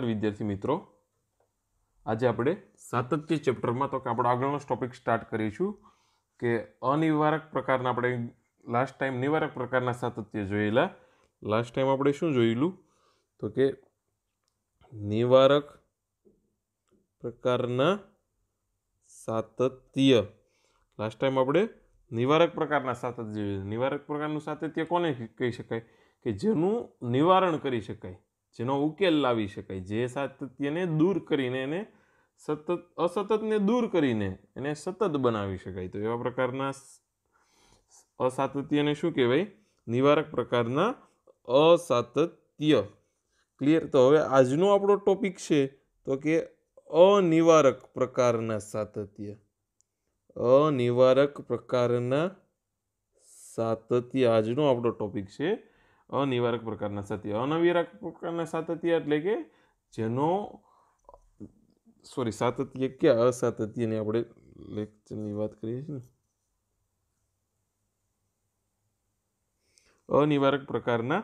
નમસ્કાર વિદ્યાર્થી મિત્રો આજે આપણે સાતત્ય ચેપ્ટરમાં તો કે આપણો આગળનો ટોપિક સ્ટાર્ટ કરીશું કે અનિવારક પ્રકારના આપણે લાસ્ટ ટાઈમ નિવારક પ્રકારના સાતત્ય જોયેલા લાસ્ટ ટાઈમ આપણે શું જોયેલું તો કે નિવારક પ્રકારના સાતત્ય લાસ્ટ ટાઈમ આપણે નિવારક પ્રકારના સાતત્ય નિવારક પ્રકારનું સાતત્ય કોને કહી શકાય કે જેનું નિવારણ કરી શકાય જેનો ઉકેલ લાવી શકાય જે સાતત્યને દૂર કરીને એને સતત અસતતને દૂર કરીને એને સતત બનાવી શકાય તો એવા પ્રકારના અસાતત્યને શું કહેવાય નિવારક પ્રકારના અસાતત્ય ક્લિયર તો હવે આજનો આપણો ટોપિક છે તો કે અનિવારક પ્રકારના સાતત્ય અનિવારક પ્રકારના સાતત્ય આજનો આપણો ટોપિક છે અનિવારક પ્રકારના સાતત્ય અનિવારક પ્રકારના સાતત્ય એટલે કે જેનો સોરી સાતત્ય કે અસાતત્યની આપણે લેક્ચરની વાત કરીએ છીએ ને અનિવારક પ્રકારના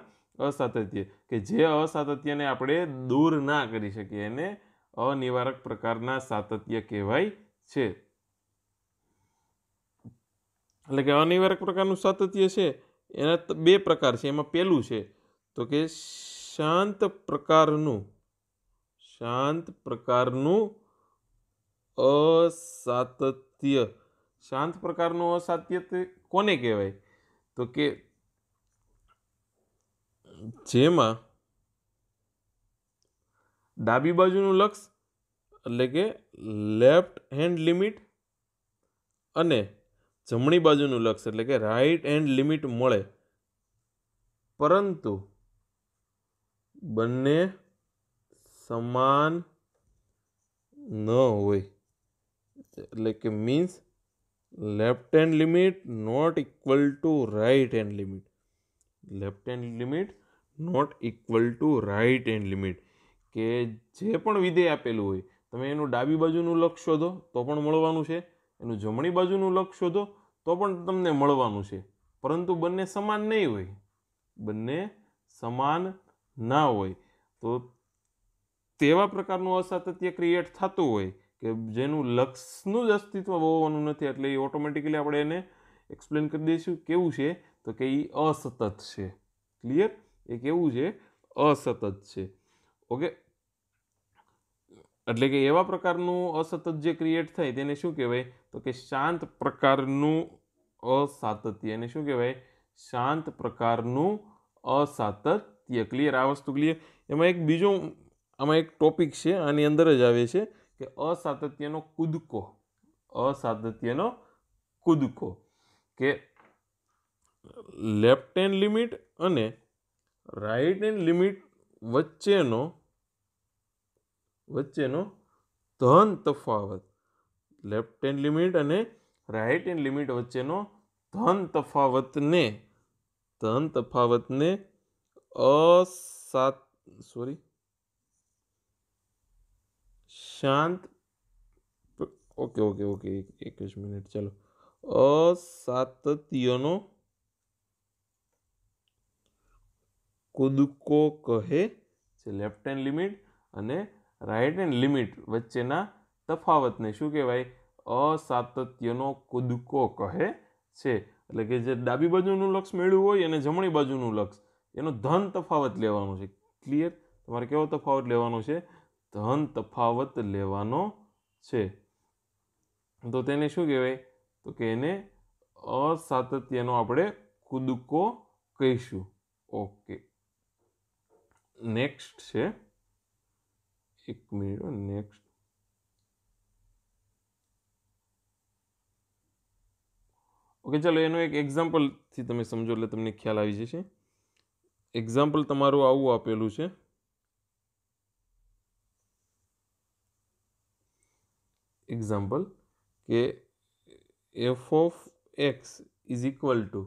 અસાતત્ય કે જે અસાતત્યને આપણે દૂર ના કરી શકીએ એને અનિવારક પ્રકારના સાતત્ય કહેવાય છે એટલે કે અનિવારક પ્રકારનું સાતત્ય છે એના બે પ્રકાર છે એમાં પહેલું છે તો કે શાંત પ્રકારનું શાંત પ્રકારનું અસાતત્ય શાંત પ્રકારનું અસાત્ય કોને કહેવાય તો કે જેમાં ડાબી બાજુનું લક્ષ એટલે કે લેફ્ટ હેન્ડ લિમિટ અને જમણી બાજુનું લક્ષ એટલે કે રાઇટ એન્ડ લિમિટ મળે પરંતુ બંને સમાન ન હોય એટલે કે means left hand limit not equal to right hand limit left hand limit not equal to right hand limit કે જે પણ વિધેય આપેલું હોય તમે એનું ડાબી બાજુનું લક્ષ શોધો તો પણ મળવાનું છે એનું જમણી બાજુનું લક શોધો તો પણ તમને મળવાનું છે પરંતુ બંને સમાન નહીં હોય બંને સમાન ના હોય તો તેવા પ્રકારનું અસાતત્ય ક્રિએટ થતું હોય કે જેનું લક્ષનું જ અસ્તિત્વ હોવાનું નથી એટલે એ ઓટોમેટિકલી આપણે એને એક્સપ્લેન કરી દઈશું કેવું છે તો કે એ અસતત છે ક્લિયર એ કેવું છે અસતત છે ઓકે એટલે કે એવા પ્રકારનું અસતત જે ક્રિએટ થાય તેને શું કહેવાય તો કે શાંત પ્રકારનું અસાતત્ય એને શું કહેવાય શાંત પ્રકારનું અસાતત્ય ક્લિયર આ વસ્તુ ક્લિયર એમાં એક બીજો આમાં એક ટોપિક છે આની અંદર જ આવે છે કે અસાતત્યનો કૂદકો અસાતત્યનો કૂદકો કે લેફ્ટ હેન્ડ લિમિટ અને રાઇટ હેન્ડ લિમિટ વચ્ચેનો વચ્ચેનો ધન તફાવત લેફ્ટ હેન્ડ લિમિટ અને રાઇટ હેન્ડ લિમિટ વચ્ચેનો ધન તફાવતને ધન તફાવતને અસાત સોરી શાંત ઓકે ઓકે ઓકે એકવીસ મિનિટ ચાલો અસાતત્યનો કૂદકો કહે છે લેફ્ટ હેન્ડ લિમિટ અને રાઇટ એન્ડ લિમિટ વચ્ચેના તફાવતને શું કહેવાય અસાતત્યનો કૂદકો કહે છે એટલે કે જે ડાબી બાજુનું લક્ષ મેળવ્યું હોય અને જમણી બાજુનું લક્ષ એનો ધન તફાવત લેવાનો છે ક્લિયર તમારે કેવો તફાવત લેવાનો છે ધન તફાવત લેવાનો છે તો તેને શું કહેવાય તો કે એને અસાતત્યનો આપણે કૂદકો કહીશું ઓકે નેક્સ્ટ છે એક મિનિટ નેક્સ્ટ ઓકે ચાલો એનો એક એક્ઝામ્પલથી તમે સમજો એટલે તમને ખ્યાલ આવી જશે એક્ઝામ્પલ તમારું આવું આપેલું છે એક્ઝામ્પલ કે f of x is equal to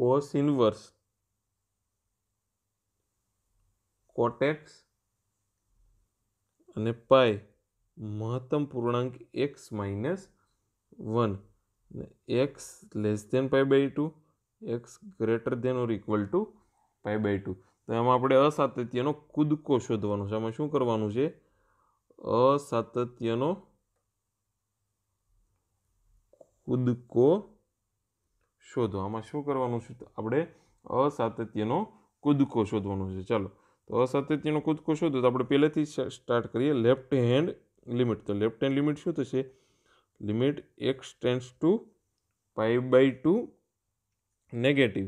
cos inverse cot x અને પાય મહત્તમ પૂર્ણાંક x minus one x less than pi by two x greater than or equal to pi by two તો એમાં આપણે અસાતત્યનો કૂદકો શોધવાનો છે આમાં શું કરવાનું છે અસાતત્યનો કૂદકો શોધો આમાં શું કરવાનું છે આપણે અસાતત્યનો કૂદકો શોધવાનો છે ચાલો તો અસાતત્યનું કૂદકો શું તો આપણે પહેલેથી સ્ટાર્ટ કરીએ લેફ્ટ હેન્ડ લિમિટ તો લેફ્ટ હેન્ડ લિમિટ શું થશે limit x tends to pi by two negative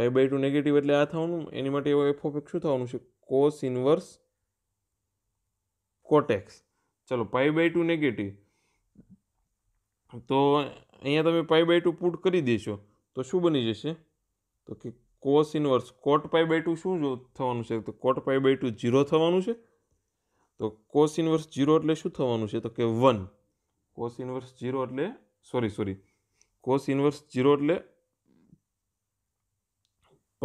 pi by two negative એટલે આ થવાનું એની માટે એવો એફ ઓફ શું થવાનું છે કોસ ઇન્વર્સ કોટેક્સ ચલો પાઈ બાય ટુ નેગેટિવ તો અહીંયા તમે પાઈ બાય ટુ પુટ કરી દેશો તો શું બની જશે તો કે cos inverse cot pi by two શું થવાનું છે તો cot pi by two zero થવાનું છે તો કોસ ઇનવર્સ ઝીરો એટલે શું થવાનું છે તો કે વન કોસ ઇનવર્સ ઝીરો એટલે sorry sorry cos inverse zero એટલે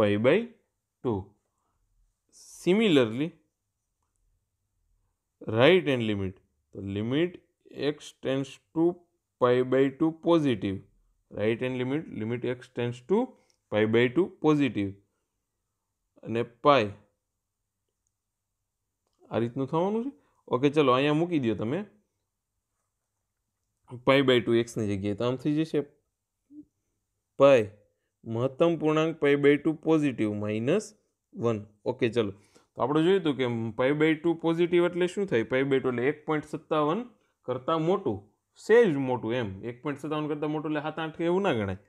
pi by two similarly right hand limit તો limit x tends to pi by two positive right hand limit limit x tends to pi by two positive અને pi આ રીતનું થવાનું છે okay ચલો અહીંયા મૂકી દો તમે પાઈ બાય ટુ એક્સની જગ્યાએ તો આમ થઈ જશે પાઈ મહત્તમ પૂર્ણાંક pi by two positive minus one okay ચલો તો આપણે જોયું હતું કે પાઈ બાય ટુ પોઝિટિવ એટલે શું થાય પાઈ બાય ટુ એટલે એક પોઈન્ટ સત્તાવન કરતાં મોટું સેજ મોટું એમ એક પોઈન્ટ સત્તાવન કરતાં મોટું એટલે હાથ આઠ એવું ના ગણાય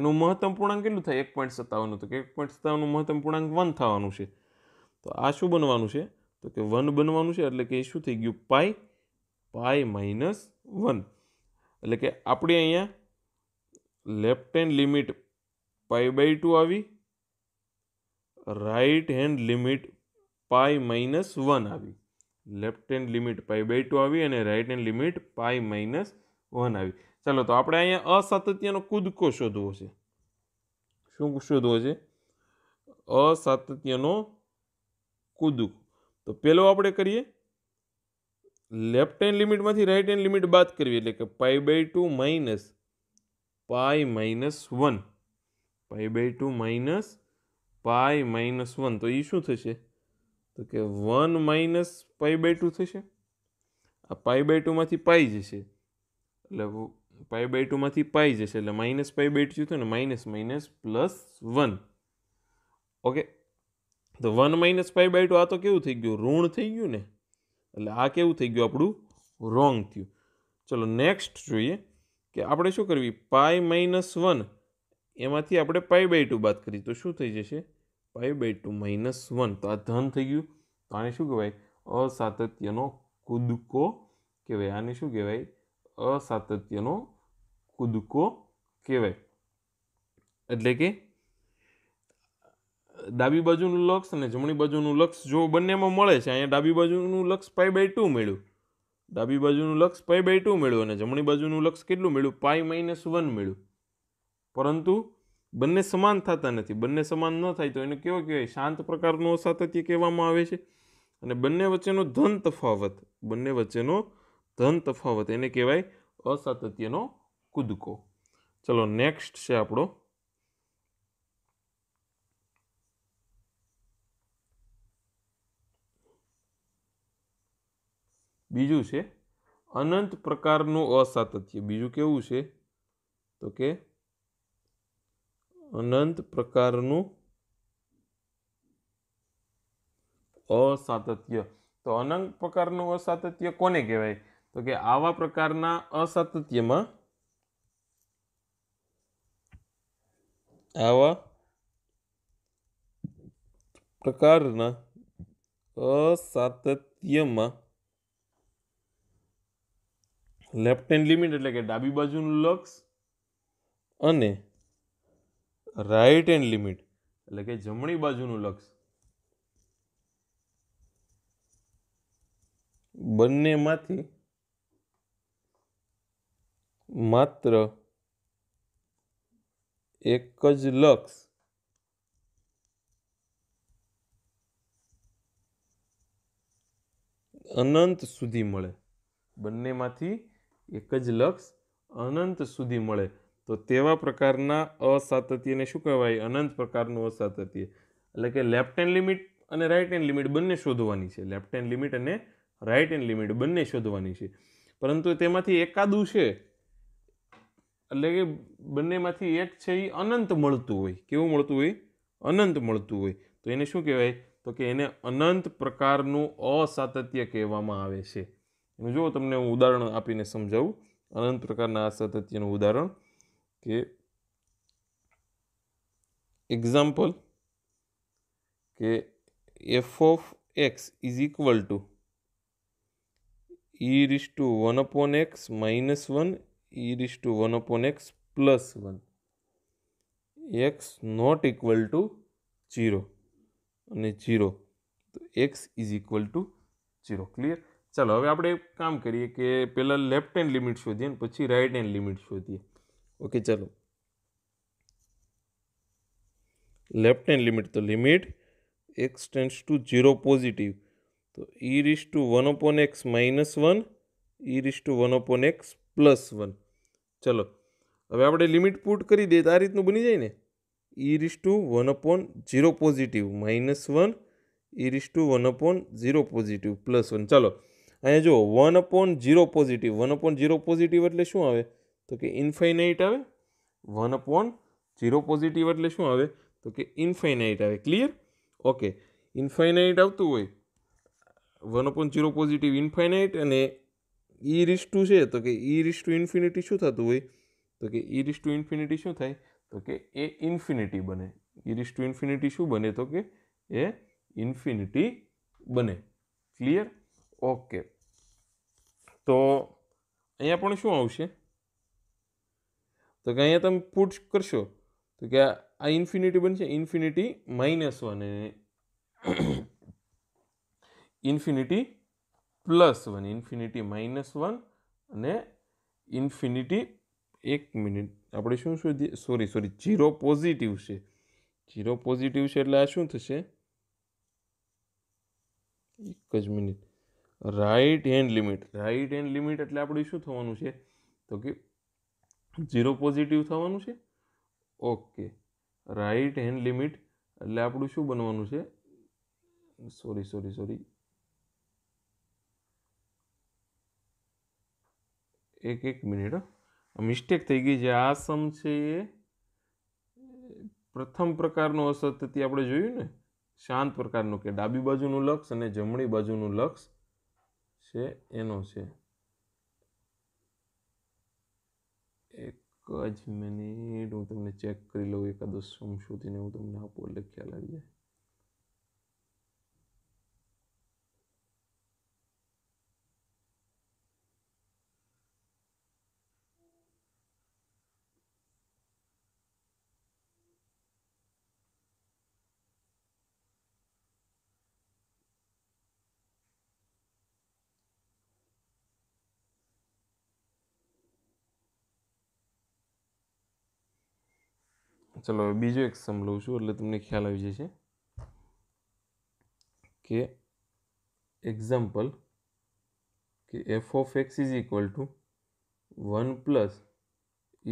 એનું મહત્તમ પૂર્ણાંક કેટલું થાય એક પોઈન્ટ સત્તાવન તો કે એક પોઈન્ટ સત્તાવનનું મહત્તમ પૂર્ણાંક વન થવાનું છે તો આ શું બનવાનું છે તો કે વન બનવાનું છે એટલે કે શું થઈ ગયું પાય પાય માઇનસ વન એટલે કે આપણે અહીંયા left hand limit pi by two આવી right hand limit pi minus one આવી left hand limit pi by two આવી અને right hand limit pi minus one આવી ચાલો તો આપણે અહીંયા અસાતત્યનો કૂદકો શોધવો છે શું શોધવો છે અસાતત્યનો કૂદકો તો પહેલો આપણે કરીએ લેફ્ટ હેન્ડ લિમિટમાંથી રાઈટ હેન્ડ લિમિટ બાદ કરવી એટલે કે pi by two minus pi minus one pi by two minus pi minus one તો એ શું થશે તો કે one minus pi by two થશે આ પાઈ બાય ટુમાંથી પાઈ જશે એટલે પાઈ બાય ટુમાંથી પાઈ જશે એટલે માઇનસ પાઈ બાય ટુ થયું ને minus minus plus one okay તો one minus pi by two આ તો કેવું થઈ ગયું ઋણ થઈ ગયું ને એટલે આ કેવું થઈ ગયું આપણું રોંગ થયું ચલો નેક્સ્ટ જોઈએ કે આપણે શું કરવી પાઈ માઇનસ વન એમાંથી આપણે પાઈ બાય ટુ બાદ કરી તો શું થઈ જશે pi by two minus one તો આ ધન થઈ ગયું તો આને શું કહેવાય અસાતત્યનો કૂદકો કહેવાય આને શું કહેવાય અસાતત્યનો કૂદકો કહેવાય એટલે કે ડાબી બાજુનું લક્ષ અને જમણી બાજુનું લક્ષ જો બંનેમાં મળે છે અહીંયા ડાબી બાજુનું લક્ષ પાઈ બાય ટુ મળ્યું ડાબી બાજુનું લક્ષ પાઈ બાય ટુ મળ્યું અને જમણી બાજુનું લક્ષ કેટલું મળ્યું પાઈ માઇનસ વન મળ્યું પરંતુ બંને સમાન થતા નથી બંને સમાન ન થાય તો એને કેવો કહેવાય શાંત પ્રકારનું અસાતત્ય કહેવામાં આવે છે અને બંને વચ્ચેનો ધન તફાવત બંને વચ્ચેનો ધન તફાવત એને કહેવાય અસાતત્યનો કુદકો ચલો નેક્સ્ટ છે આપડો બીજું છે અનંત પ્રકારનું અસતત્ય બીજું કેવું છે તો કે અનંત પ્રકારનું અસતત્ય તો અનંત પ્રકારનું અસતત્ય કોને કહેવાય તો કે આવા પ્રકારના અસતત્યમાં આવા પ્રકારના અસાતત્યમાં લેફ્ટ હેન્ડ લિમિટ એટલે કે ડાબી બાજુનું લક્ષ અને રાઈટ હેન્ડ લિમિટ એટલે કે જમણી બાજુનું લક્ષ બંનેમાંથી માત્ર એક જ લક્ષ અનંત સુધી મળે બંનેમાંથી એક જ લક્ષ અનંત સુધી મળે તો તેવા પ્રકારના અસાતત્યને શું કહેવાય અનંત પ્રકારનું અસાતત્ય એટલે કે લેફ્ટ હેન્ડ લિમિટ અને રાઇટ હેન્ડ લિમિટ બંને શોધવાની છે લેફ્ટ હેન્ડ લિમિટ અને રાઇટ હેન્ડ લિમિટ બંને શોધવાની છે પરંતુ તેમાંથી એકાદું છે એટલે કે બંનેમાંથી એક છે એ અનંત મળતું હોય કેવું મળતું હોય અનંત મળતું હોય તો એને શું કહેવાય તો કે એને અનંત પ્રકારનું અસાતત્ય કહેવામાં આવે છે એનું જુઓ તમને હું ઉદાહરણ આપીને સમજાવું અનંત પ્રકારના અસાતત્યનું ઉદાહરણ કે એક્ઝામ્પલ કે f of x is equal to e raise to one upon x minus one e raise to one upon x plus one x not equal to zero અને જીરો તો x is equal to zero clear ચાલો હવે આપણે એક કામ કરીએ કે પહેલાં લેફ્ટ હેન્ડ લિમિટ શોધીએ ને પછી રાઇટ હેન્ડ લિમિટ શોધીએ ઓકે ચાલો લેફ્ટ હેન્ડ લિમિટ તો limit x tends to zero positive તો e raise to one upon x minus one e raise to one upon x plus one ચલો હવે આપણે લિમિટ પુટ કરી દઈએ તો આ રીતનું બની જાય ને e raise to one upon zero positive minus one e raise to one upon zero positive plus one ચાલો અહીંયા જો one upon zero positive one upon zero positive એટલે શું આવે તો કે ઇન્ફાઇનાઇટ આવે વન અપોન ઝીરો પોઝિટિવ એટલે શું આવે તો કે ઇન્ફાઇનાઇટ આવે ક્લિયર ઓકે ઇન્ફાઇનાઇટ આવતું હોય one upon zero positive infinite અને ઈ રીસ ટુ છે તો કે ઈ રીસ ટુ ઇન્ફિનિટી શું થતું હોય તો કે ઈ રીસ ટુ ઇન્ફિનિટી શું થાય તો કે એ ઇન્ફિનિટી બને ઈ રીસ ટુ ઇન્ફિનિટી શું બને તો કે એ ઇન્ફિનિટી બને ક્લિયર ઓકે તો અહીંયા પણ શું આવશે તો કે અહીંયા તમે પુટ કરશો તો કે આ ઇન્ફિનિટી બનશે ઇન્ફિનિટી માઇનસ વન અને infinity plus one infinity minus one અને ઇન્ફિનિટી એક મિનિટ આપણે શું શોધીએ સોરી સોરી જીરો પોઝિટિવ છે જીરો પોઝિટિવ છે એટલે આ શું થશે એક જ minute right hand limit right hand limit એટલે આપણે શું થવાનું છે તો કે જીરો પોઝિટિવ થવાનું છે ઓકે રાઈટ હેન્ડ લિમિટ એટલે આપણું શું બનવાનું છે સોરી સોરી સોરી એક એક મિનિટ મિસ્ટેક થઈ ગઈ છે આ સમ છે એ પ્રથમ પ્રકારનો અસતતી આપણે જોયું ને શાંત પ્રકારનું કે ડાબી બાજુનું લક્ષ અને જમણી બાજુનું લક્ષ છે એનો છે એક જ મિનિટ હું તમને ચેક કરી લઉં એકાદો સમ શોધીને હું તમને આપું એટલે ખ્યાલ આવી જાય ચલો હવે બીજો એક સમ લઉં છું એટલે તમને ખ્યાલ આવી જશે કે એક્ઝામ્પલ કે f of x is equal to one plus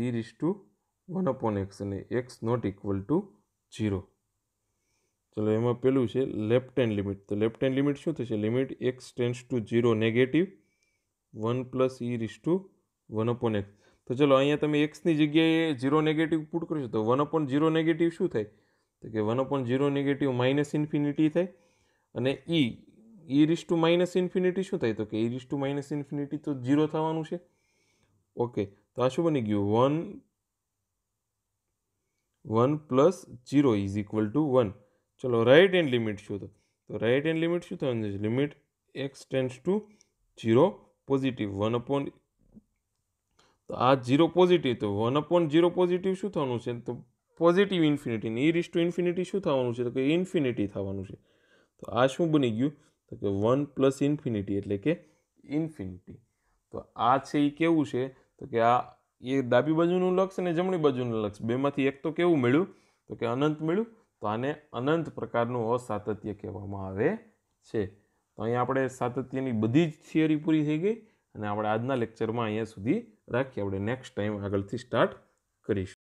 e raise to one upon x અને x not equal to zero ચલો એમાં પેલું છે લેફ્ટ હેન્ડ લિમિટ તો લેફ્ટ હેન્ડ લિમિટ શું થશે limit x tends to zero negative one plus e raise to one upon x તો ચલો અહીંયા તમે એક્સની જગ્યાએ ઝીરો નેગેટિવ પુટ કરશો તો વન અપોન ઝીરો નેગેટિવ શું થાય તો કે one upon zero negative minus infinity થાય અને e e raise to minus infinity શું થાય તો કે e raise to minus infinity તો ઝીરો થવાનું છે ઓકે તો આ શું બની ગયું one one plus zero is equal to one ચલો રાઇટ હેન્ડ લિમિટ શું તો તો રાઇટ હેન્ડ લિમિટ શું થવાનું છે limit x tends to zero positive one upon તો આ ઝીરો પોઝિટિવ તો વન અપોન ઝીરો પોઝિટિવ શું થવાનું છે તો પોઝિટિવ ઇન્ફિનિટી ને ઇરીસ ટુ ઇન્ફિનિટી શું થવાનું છે તો કે ઇન્ફિનિટી થવાનું છે તો આ શું બની ગયું તો કે વન પ્લસ ઇન્ફિનિટી એટલે કે ઇન્ફિનિટી તો આ છે એ કેવું છે તો કે આ એ ડાબી બાજુનું લક્ષ અને જમણી બાજુનું લક્ષ બેમાંથી એક તો કેવું મળ્યું તો કે અનંત મળ્યું તો આને અનંત પ્રકારનું અસાતત્ય કહેવામાં આવે છે તો અહીં આપણે સાતત્યની બધી જ થિયરી પૂરી થઈ ગઈ અને આપણે આજના લેક્ચરમાં અહીંયા સુધી રાખીએ આપણે નેક્સ્ટ ટાઈમ આગળથી સ્ટાર્ટ કરીશું